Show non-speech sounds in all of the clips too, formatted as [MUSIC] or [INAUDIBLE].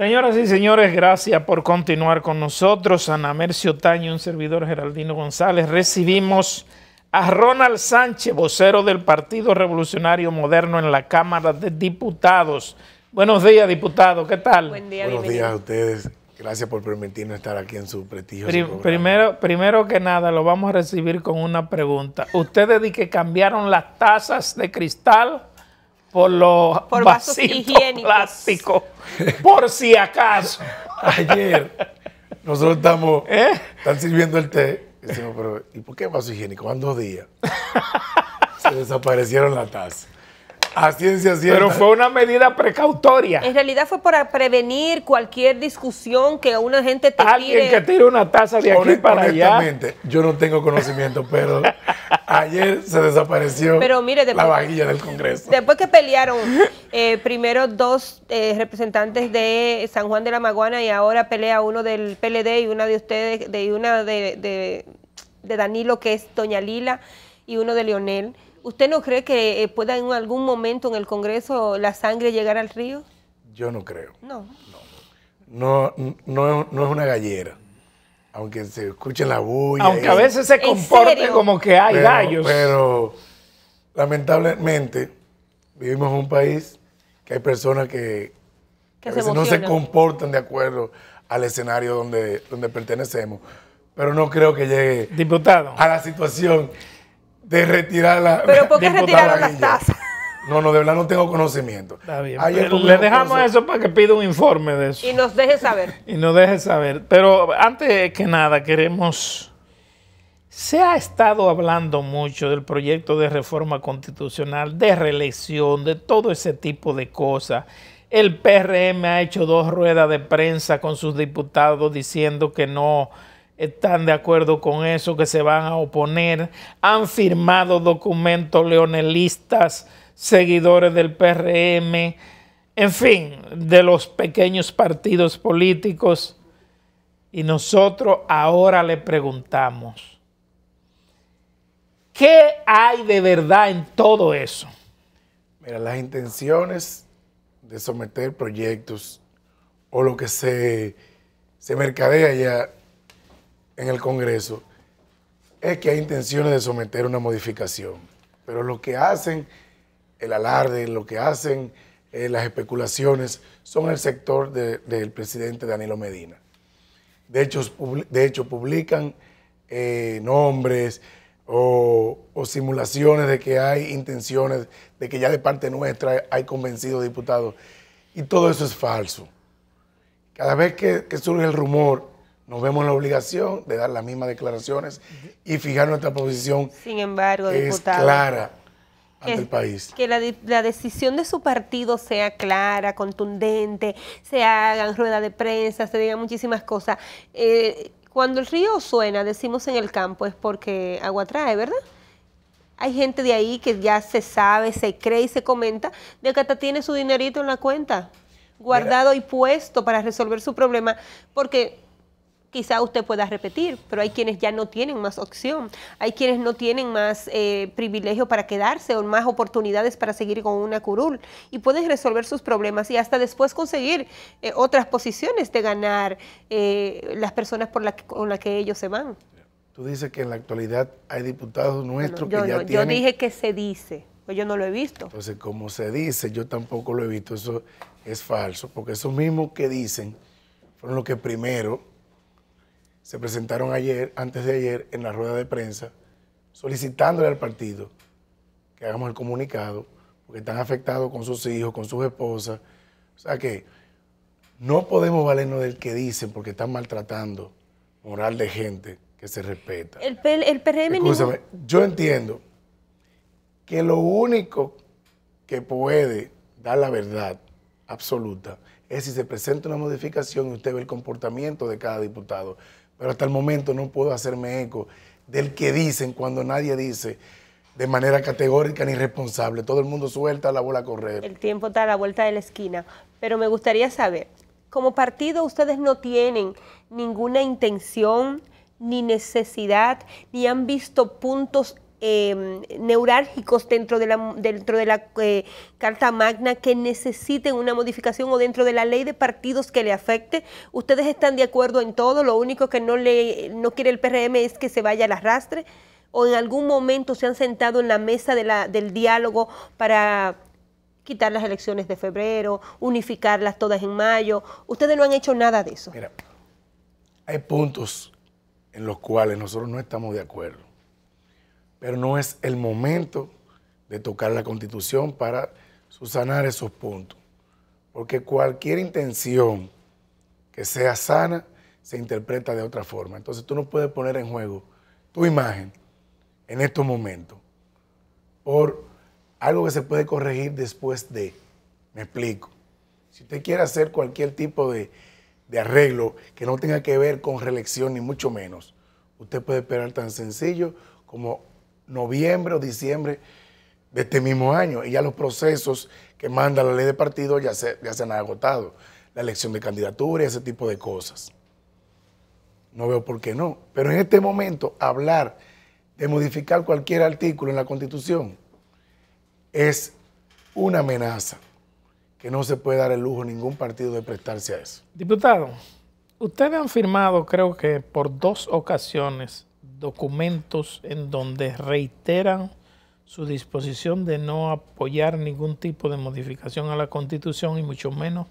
Señoras y señores, gracias por continuar con nosotros. Ana Mercio Taño, un servidor Geraldino González. Recibimos a Ronald Sánchez, vocero del Partido Revolucionario Moderno en la Cámara de Diputados. Buenos días, diputado. ¿Qué tal? Buenos días a ustedes. Gracias por permitirnos estar aquí en su prestigio. Primero, primero que nada, lo vamos a recibir con una pregunta. ¿Ustedes dicen que cambiaron las tazas de cristal? por los por plástico por si acaso. Ayer nosotros estamos, [LAUGHS] ¿Eh? están sirviendo el té. Y decimos, pero ¿y por qué vaso higiénico? Van dos días. Se desaparecieron las tazas ciencia Pero fue una medida precautoria. En realidad fue para prevenir cualquier discusión que una gente te Alguien que tire una taza de para honestamente, yo no tengo conocimiento, pero [LAUGHS] ayer se desapareció la vajilla del Congreso. Después que pelearon eh, primero dos eh, representantes de San Juan de la Maguana y ahora pelea uno del PLD y una de ustedes, de una de, de Danilo que es Doña Lila y uno de Leonel. ¿Usted no cree que eh, pueda en algún momento en el Congreso la sangre llegar al río? Yo no creo. No. No, no, es una gallera. Aunque se escuchen la bulla. Aunque a veces se comporte como que hay gallos. Pero lamentablemente vivimos en un país que hay personas que, no se comportan de acuerdo al escenario donde, donde pertenecemos. Pero no creo que llegue Diputado. a la situación de retirar Pero ¿por qué retiraron las No, no, de verdad no tengo conocimiento. Está bien. le dejamos eso para que pida un informe de eso. Y nos deje saber. y nos deje saber. Pero antes que nada, queremos. Se ha estado hablando mucho del proyecto de reforma constitucional, de reelección, de todo ese tipo de cosas. El PRM ha hecho dos ruedas de prensa con sus diputados diciendo que no están de acuerdo con eso, que se van a oponer, han firmado documentos leonelistas, seguidores del PRM, en fin, de los pequeños partidos políticos. Y nosotros ahora le preguntamos, ¿qué hay de verdad en todo eso? Mira, las intenciones de someter proyectos o lo que se, se mercadea ya en el Congreso es que hay intenciones de someter una modificación. Pero lo que hacen el alarde, lo que hacen eh, las especulaciones, son el sector del presidente Danilo Medina. De hecho, de hecho publican eh, nombres o, simulaciones de que hay intenciones, de que ya de parte nuestra hay convencidos diputados. Y todo eso es falso. Cada vez que surge el rumor nos vemos en la obligación de dar las mismas declaraciones y fijar nuestra posición. Sin embargo, que es clara ante el país. Que la, decisión de su partido sea clara, contundente, se hagan ruedas de prensa, se digan muchísimas cosas. Eh, cuando el río suena, decimos en el campo, es porque agua trae, ¿verdad? Hay gente de ahí que ya se sabe, se cree y se comenta de que hasta tiene su dinerito en la cuenta, guardado y puesto para resolver su problema, porque quizá usted pueda repetir, pero hay quienes ya no tienen más opción, hay quienes no tienen más eh, privilegio para quedarse o más oportunidades para seguir con una curul y pueden resolver sus problemas y hasta después conseguir eh, otras posiciones de ganar eh, las personas por la, con las que ellos se van. Tú dices que en la actualidad hay diputados nuestros que ya tienen... Yo dije que se dice, pues yo no lo he visto. Entonces, como se dice, yo tampoco lo he visto, eso es falso, porque esos mismos que dicen fueron los que primero se presentaron ayer, antes de ayer, en la rueda de prensa, solicitándole al partido que hagamos el comunicado, porque están afectados con sus hijos, con sus esposas. O sea que no podemos valernos del que dicen, porque están maltratando moral de gente que se respeta. El, PRM... yo entiendo que lo único que puede dar la verdad absoluta es si se presenta una modificación y usted ve el comportamiento de cada diputado pero hasta el momento no puedo hacerme eco del que dicen cuando nadie dice de manera categórica ni responsable. Todo el mundo suelta la bola a correr. El tiempo está a la vuelta de la esquina. Pero me gustaría saber, como partido ustedes no tienen ninguna intención, ni necesidad, ni han visto puntos Em, neurálgicos dentro de la, dentro de la eh, Carta Magna que necesiten una modificación o dentro de la ley de partidos que le afecte. Ustedes están de acuerdo en todo, lo único que no, le, no quiere el PRM es que se vaya al arrastre o en algún momento se han sentado en la mesa del diálogo para quitar las elecciones de febrero, unificarlas todas en mayo. Ustedes no han hecho nada de eso. Mira, hay puntos en los cuales nosotros no estamos de acuerdo pero no es el momento de tocar la constitución para susanar esos puntos. Porque cualquier intención que sea sana se interpreta de otra forma. Entonces tú no puedes poner en juego tu imagen en estos momentos por algo que se puede corregir después de. Me explico. Si usted quiere hacer cualquier tipo de, de arreglo que no tenga que ver con reelección ni mucho menos, usted puede esperar tan sencillo como noviembre o diciembre de este mismo año y ya los procesos que manda la ley de partido ya se, ya se han agotado, la elección de candidatura y ese tipo de cosas. No veo por qué no. Pero en este momento hablar de modificar cualquier artículo en la Constitución es una amenaza que no se puede dar el lujo a ningún partido de prestarse a eso. Diputado, ustedes han firmado creo que por dos ocasiones documentos en donde reiteran su disposición de no apoyar ningún tipo de modificación a la Constitución y mucho menos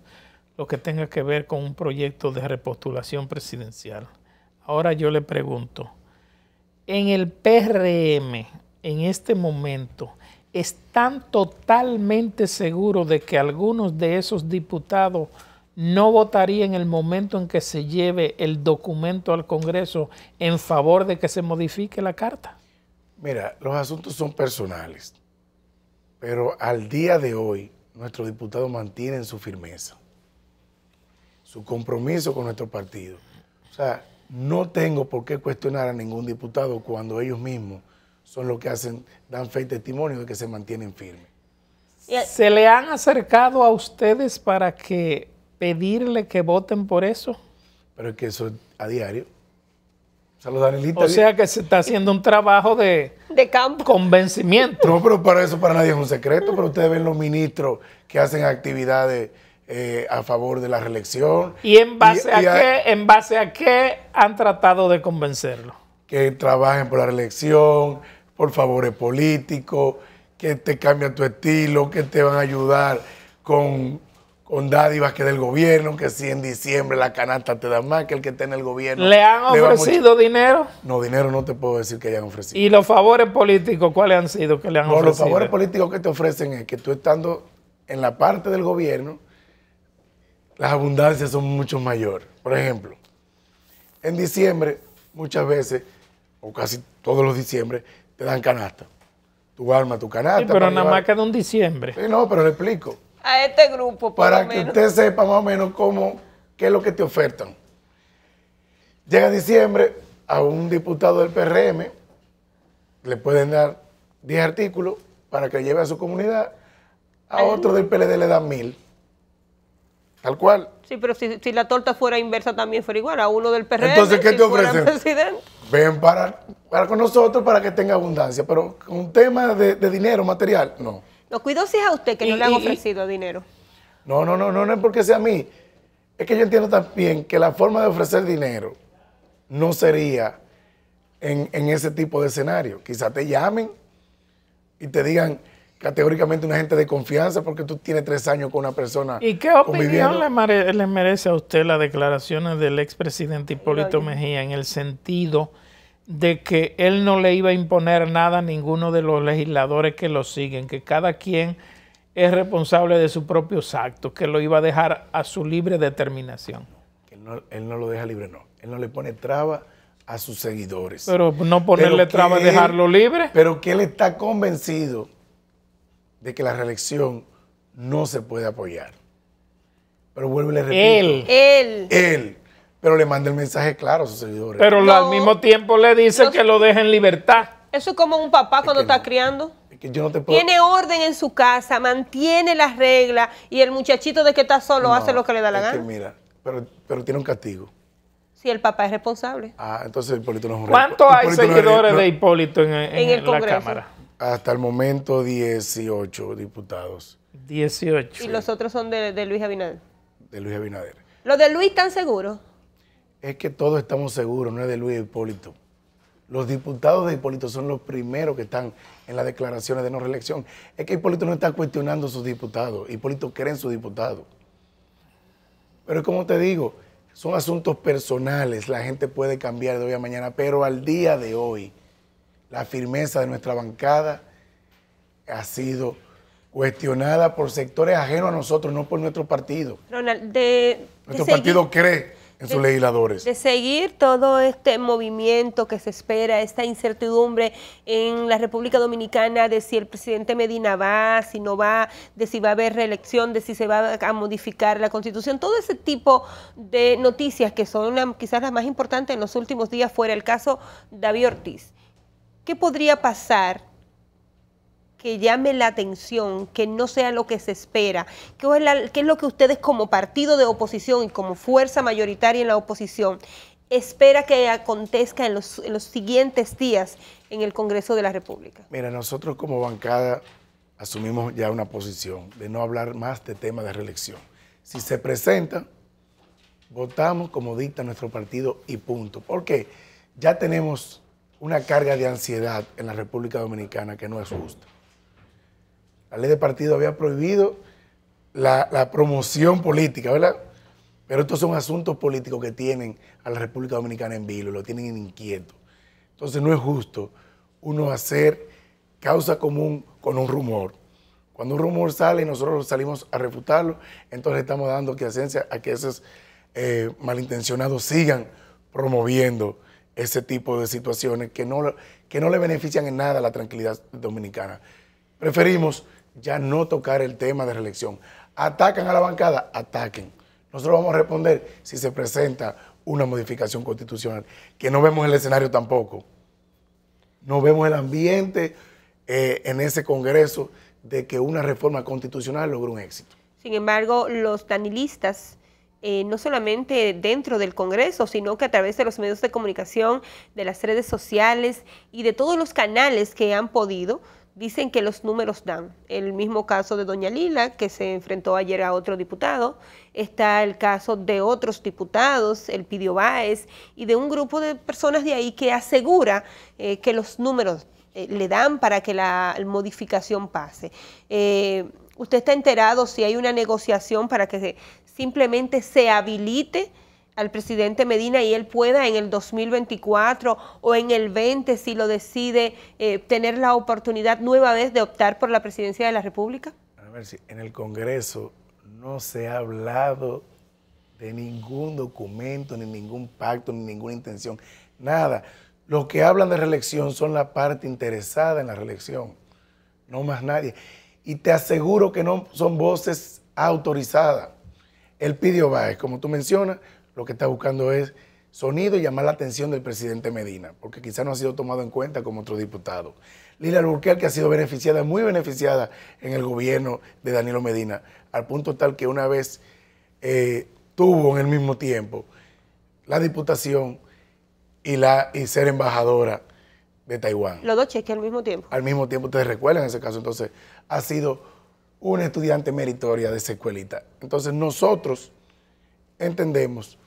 lo que tenga que ver con un proyecto de repostulación presidencial. Ahora yo le pregunto, en el PRM, en este momento, ¿están totalmente seguros de que algunos de esos diputados no votaría en el momento en que se lleve el documento al Congreso en favor de que se modifique la Carta? Mira, los asuntos son personales, pero al día de hoy nuestros diputados mantienen su firmeza, su compromiso con nuestro partido. O sea, no tengo por qué cuestionar a ningún diputado cuando ellos mismos son los que hacen, dan fe y testimonio de que se mantienen firmes. ¿Se le han acercado a ustedes para que pedirle que voten por eso. Pero es que eso a diario. Saludos, O sea que se está haciendo un trabajo de, [LAUGHS] Convencimiento. No, pero para eso para nadie es un secreto, pero ustedes ven los ministros que hacen actividades eh, a favor de la reelección. ¿Y en base a qué, en base a qué han tratado de convencerlo? Que trabajen por la reelección, por favores políticos, que te cambien tu estilo, que te van a ayudar con con dádivas que del gobierno, que si en diciembre la canasta te da más que el que está en el gobierno. ¿Le han ofrecido dinero? No, dinero no te puedo decir que hayan ofrecido. ¿Y los favores políticos cuáles han sido que le han ofrecido? Los favores políticos que te ofrecen es que tú estando en la parte del gobierno, las abundancias son mucho mayores. Por ejemplo, en diciembre muchas veces, o casi todos los diciembre, te dan canasta. Tu arma, tu canasta. pero nada más que de un diciembre. Sí, no, pero le explico a este grupo. para que usted sepa más o menos cómo, qué es lo que te ofertan. Llega diciembre, a un diputado del PRM le pueden dar 10 artículos para que lleve a su comunidad, a otro del PLD le dan mil. Tal cual. Sí, pero si, la torta fuera inversa también fuera igual, a uno del PRM. Entonces, ¿qué te ofrecen? Ven para, para con nosotros para que tenga abundancia, pero un tema de dinero material, no. Lo cuido si es a usted que no le han ofrecido dinero. No, no, no, no, no es porque sea a mí. Es que yo entiendo también que la forma de ofrecer dinero no sería en, ese tipo de escenario. Quizás te llamen y te digan categóricamente una gente de confianza porque tú tienes tres años con una persona. ¿Y qué opinión le, merece a usted las declaraciones del expresidente Hipólito Mejía en el sentido de que él no le iba a imponer nada a ninguno de los legisladores que lo siguen, que cada quien es responsable de sus propios actos, que lo iba a dejar a su libre determinación. Él no, él no lo deja libre, no. Él no le pone traba a sus seguidores. Pero no ponerle traba dejarlo libre. Pero que él está convencido de que la reelección no se puede apoyar. Pero vuelve y le Él. Él. Él. Pero le manda el mensaje claro a sus seguidores. Pero al mismo tiempo le dice que lo deje en libertad. Eso es como un papá cuando está criando. yo no Tiene orden en su casa, mantiene las reglas y el muchachito de que está solo hace lo que le da la gana. mira, pero, tiene un castigo. Si el papá es responsable. Ah, entonces Hipólito no es ¿Cuántos hay seguidores de Hipólito en, la Cámara? Hasta el momento 18 diputados. 18. ¿Y los otros son de, de Luis Abinader? De Luis Abinader. ¿Los de Luis están seguros? es que todos estamos seguros, no es de Luis e Hipólito. Los diputados de Hipólito son los primeros que están en las declaraciones de no reelección. Es que Hipólito no está cuestionando a sus diputados. Hipólito cree en sus diputados. Pero como te digo, son asuntos personales. La gente puede cambiar de hoy a mañana. Pero al día de hoy, la firmeza de nuestra bancada ha sido cuestionada por sectores ajenos a nosotros, no por nuestro partido. Ronald, de, nuestro partido cree en sus de, legisladores. De seguir todo este movimiento que se espera, esta incertidumbre en la República Dominicana de si el presidente Medina va, si no va, de si va a haber reelección, de si se va a modificar la constitución, todo ese tipo de noticias que son quizás las más importantes en los últimos días fuera el caso David Ortiz. ¿Qué podría pasar que llame la atención, que no sea lo que se espera, que es, es lo que ustedes como partido de oposición y como fuerza mayoritaria en la oposición espera que acontezca en los, en los siguientes días en el Congreso de la República? Mira, nosotros como bancada asumimos ya una posición de no hablar más de temas de reelección. Si se presenta, votamos como dicta nuestro partido y punto. Porque ya tenemos una carga de ansiedad en la República Dominicana que no es justa. La ley de partido había prohibido la, promoción política, ¿verdad? Pero estos son asuntos políticos que tienen a la República Dominicana en vilo, lo tienen inquieto. Entonces no es justo uno hacer causa común con un rumor. Cuando un rumor sale y nosotros salimos a refutarlo, entonces estamos dando quiesencia a que esos eh, malintencionados sigan promoviendo ese tipo de situaciones que no, que no le benefician en nada a la tranquilidad dominicana. Preferimos ya no tocar el tema de reelección. Atacan a la bancada, ataquen. Nosotros vamos a responder si se presenta una modificación constitucional, que no vemos el escenario tampoco. No vemos el ambiente eh, en ese Congreso de que una reforma constitucional logre un éxito. Sin embargo, los danilistas eh, no solamente dentro del Congreso, sino que a través de los medios de comunicación, de las redes sociales y de todos los canales que han podido, dicen que los números dan. El mismo caso de doña Lila, que se enfrentó ayer a otro diputado, está el caso de otros diputados, el Pidio Báez, y de un grupo de personas de ahí que asegura eh, que los números eh, le dan para que la modificación pase. Eh, ¿Usted está enterado si hay una negociación para que simplemente se habilite? al presidente Medina y él pueda en el 2024 o en el 20, si lo decide, eh, tener la oportunidad nueva vez de optar por la presidencia de la República? A ver, si en el Congreso no se ha hablado de ningún documento, ni ningún pacto, ni ninguna intención, nada. Los que hablan de reelección son la parte interesada en la reelección, no más nadie. Y te aseguro que no son voces autorizadas. El pidió Báez, como tú mencionas, lo que está buscando es sonido y llamar la atención del presidente Medina, porque quizá no ha sido tomado en cuenta como otro diputado. Lila Lurquel que ha sido beneficiada, muy beneficiada en el gobierno de Danilo Medina, al punto tal que una vez eh, tuvo en el mismo tiempo la diputación y, la, y ser embajadora de Taiwán. Los dos cheques al mismo tiempo. Al mismo tiempo, ustedes recuerdan ese caso, entonces ha sido una estudiante meritoria de esa escuelita. Entonces nosotros entendemos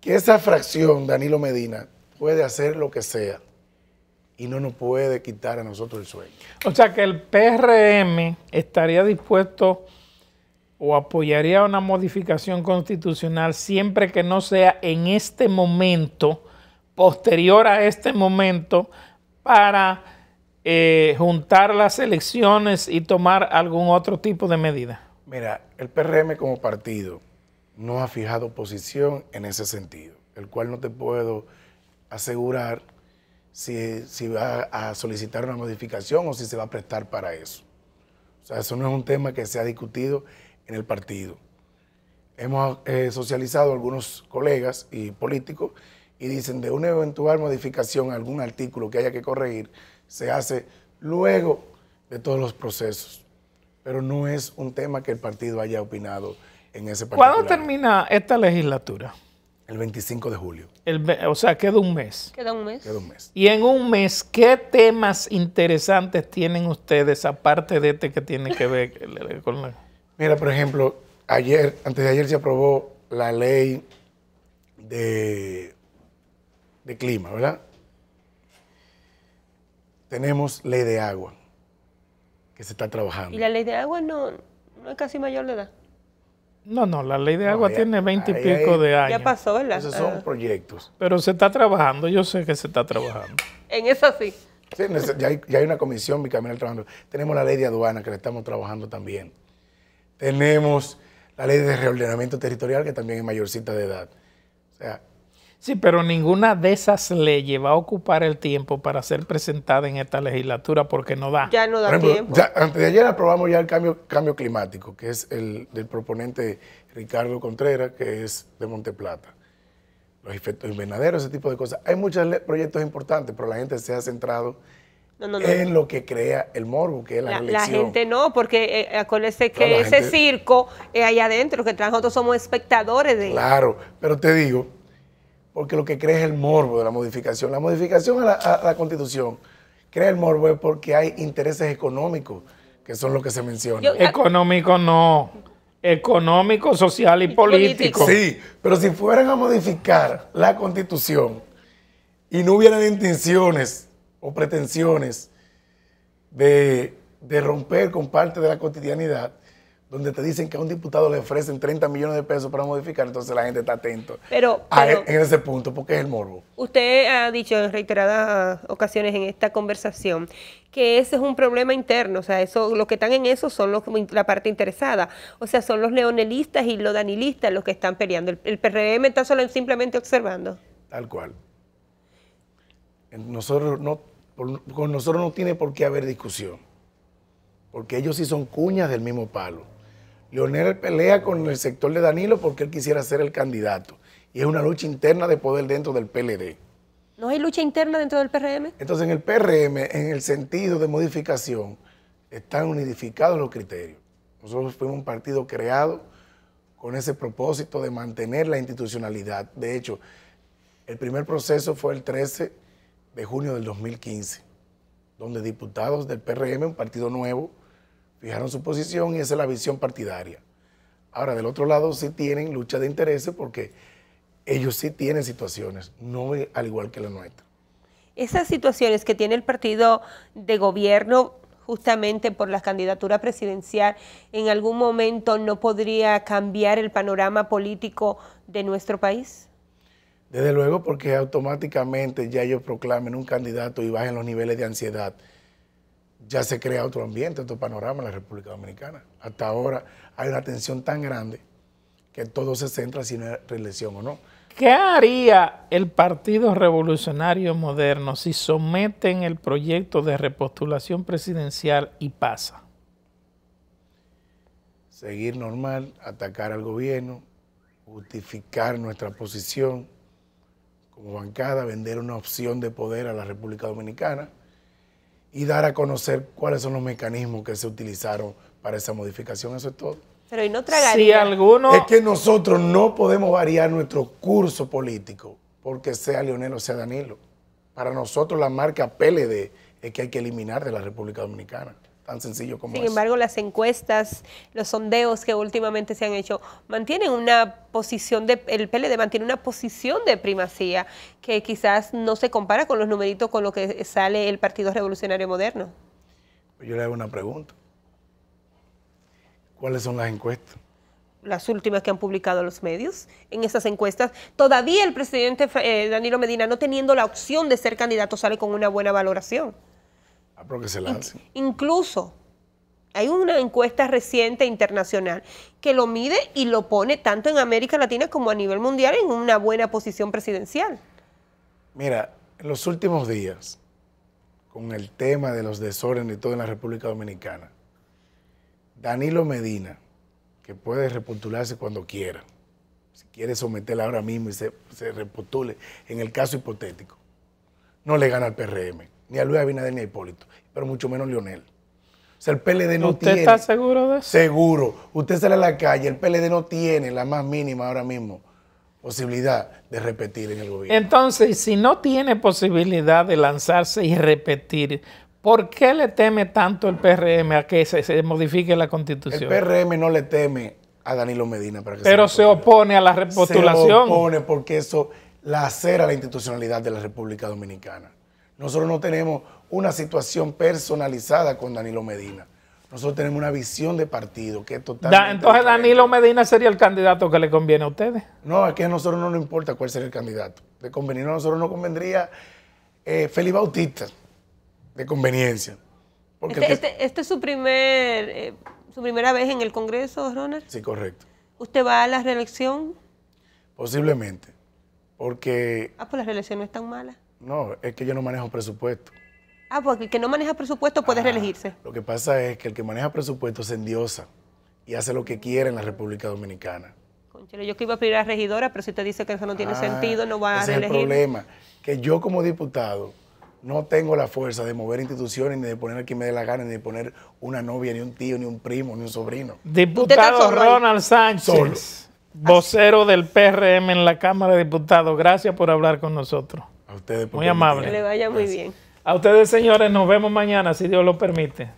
que esa fracción, Danilo Medina, puede hacer lo que sea y no nos puede quitar a nosotros el sueño. O sea que el PRM estaría dispuesto o apoyaría una modificación constitucional siempre que no sea en este momento, posterior a este momento, para eh, juntar las elecciones y tomar algún otro tipo de medida. Mira, el PRM como partido no ha fijado posición en ese sentido, el cual no te puedo asegurar si, va a solicitar una modificación o si se va a prestar para eso. O sea, eso no es un tema que se ha discutido en el partido. Hemos eh, socializado a algunos colegas y políticos y dicen de una eventual modificación a algún artículo que haya que corregir, se hace luego de todos los procesos. Pero no es un tema que el partido haya opinado ¿Cuándo termina esta legislatura? El 25 de julio. El, o sea, queda un mes. Queda un mes. Queda un mes. Y en un mes, ¿qué temas interesantes tienen ustedes aparte de este que tiene que ver con la... Mira, por ejemplo, ayer, antes de ayer se aprobó la ley de, de clima, ¿verdad? Tenemos ley de agua que se está trabajando. Y la ley de agua no, no es casi mayor de edad. No, no, la ley de agua tiene 20 y pico de años. Ya pasó, ¿verdad? Esos son ah. proyectos. Pero se está trabajando, yo sé que se está trabajando. en eso sí. sí ya, hay, una comisión bicameral trabajando. Tenemos la ley de aduana que la estamos trabajando también. Tenemos la ley de reordenamiento territorial que también es mayorcita de edad. O sea, Sí, pero ninguna de esas leyes va a ocupar el tiempo para ser presentada en esta legislatura porque no da. Ya no da tiempo. antes de ayer aprobamos ya el cambio, cambio climático, que es el del proponente Ricardo Contreras, que es de Monteplata. Los efectos invernaderos, ese tipo de cosas. Hay muchos proyectos importantes, pero la gente se ha centrado en lo que crea el morbo, que es la, elección. La gente no, porque con eh, acuérdese que ese circo es allá adentro, que nosotros somos espectadores de Claro, pero te digo, porque lo que cree es el morbo de la modificación. La modificación a la, Constitución crea el morbo porque hay intereses económicos, que son los que se mencionan. Económico no. Económico, social y, político. Sí, pero si fueran a modificar la Constitución y no hubieran intenciones o pretensiones de romper con parte de la cotidianidad, donde te dicen que a un diputado le ofrecen 30 millones de pesos para modificar, entonces la gente está atento pero, e- en ese punto, porque es el morbo. Usted ha dicho en reiteradas ocasiones en esta conversación que ese es un problema interno, o sea, eso, los que están en eso son la parte interesada, o sea, son los leonelistas y los danilistas los que están peleando, el, el PRM está solo simplemente observando. Tal cual. Nosotros no, con nosotros no tiene por qué haber discusión, porque ellos sí son cuñas del mismo palo. Leonel pelea con el sector de Danilo porque él quisiera ser el candidato. Y es una lucha interna de poder dentro del PLD. ¿No hay lucha interna dentro del PRM? Entonces, en el PRM, en el sentido de modificación, están unificados los criterios. Nosotros fuimos un partido creado con ese propósito de mantener la institucionalidad. De hecho, el primer proceso fue el 13 de junio del 2015, donde diputados del PRM, un partido nuevo, fijaron su posición y esa es la visión partidaria. Ahora, del otro lado sí tienen lucha de intereses porque ellos sí tienen situaciones, no al igual que la nuestra. Esas situaciones que tiene el partido de gobierno justamente por la candidatura presidencial, en algún momento no podría cambiar el panorama político de nuestro país? Desde luego, porque automáticamente ya ellos proclamen un candidato y bajen los niveles de ansiedad ya se crea otro ambiente, otro panorama en la República Dominicana. Hasta ahora hay una tensión tan grande que todo se centra si no hay reelección o no. ¿Qué haría el Partido Revolucionario Moderno si someten el proyecto de repostulación presidencial y pasa? Seguir normal, atacar al gobierno, justificar nuestra posición como bancada, vender una opción de poder a la República Dominicana y dar a conocer cuáles son los mecanismos que se utilizaron para esa modificación. Eso es todo. Pero y no tragaría. alguno... Es que nosotros no podemos variar nuestro curso político porque sea Leonel o sea Danilo. Para nosotros la marca PLD es que hay que eliminar de la República Dominicana tan sencillo como Sin embargo, las encuestas, los sondeos que últimamente se han hecho, mantienen una posición de, el PLD mantiene una posición de primacía que quizás no se compara con los numeritos con lo que sale el Partido Revolucionario Moderno. Yo le hago una pregunta. ¿Cuáles son las encuestas? las últimas que han publicado los medios, en esas encuestas, todavía el presidente eh, Danilo Medina, no teniendo la opción de ser candidato, sale con una buena valoración. Ah, se Incluso hay una encuesta reciente internacional que lo mide y lo pone tanto en América Latina como a nivel mundial en una buena posición presidencial. Mira, en los últimos días, con el tema de los desórdenes y todo en la República Dominicana, Danilo Medina, que puede repostularse cuando quiera, si quiere someterla ahora mismo y se, se en el caso hipotético, no le gana al PRM ni a Luis Abinader ni a Hipólito, pero mucho menos Lionel. O sea, el PLD no tiene. ¿Usted está seguro de eso? Seguro. Usted sale a la calle, el PLD no tiene la más mínima ahora mismo posibilidad de repetir en el gobierno. Entonces, si no tiene posibilidad de lanzarse y repetir, ¿por qué le teme tanto el PRM a que se, modifique la constitución? El PRM no le teme a Danilo Medina. Para que Pero se, opone a la repostulación. Se opone porque eso lacera la institucionalidad de la República Dominicana. Nosotros no tenemos una situación personalizada con Danilo Medina. Nosotros tenemos una visión de partido que es totalmente. entonces, Danilo Medina sería el candidato que le conviene a ustedes. No, aquí a nosotros no nos importa cuál sería el candidato. De convenir a nosotros no convendría eh, Félix Bautista, de conveniencia. Porque este, este, este es su, primer, eh, su primera vez en el Congreso, Ronald. Sí, correcto. ¿Usted va a la reelección? Posiblemente. Porque. Ah, pues la reelección no es tan mala? No, es que yo no manejo presupuesto. Ah, porque el que no maneja presupuesto puede ah, reelegirse. Lo que pasa es que el que maneja presupuesto es endiosa y hace lo que quiere en la República Dominicana. Conchero, yo que iba a pedir a regidora, pero si te dice que eso no tiene ah, sentido, no va a reelegir. Es el problema, que yo como diputado no tengo la fuerza de mover instituciones, ni de poner a quien me dé la gana, ni de poner una novia, ni un tío, ni un primo, ni un sobrino. Diputado Ronald Sánchez, vocero del PRM en la Cámara de Diputados, gracias por hablar con nosotros. Muy amable. Que le vaya muy bien. A ustedes, señores, nos vemos mañana, si Dios lo permite.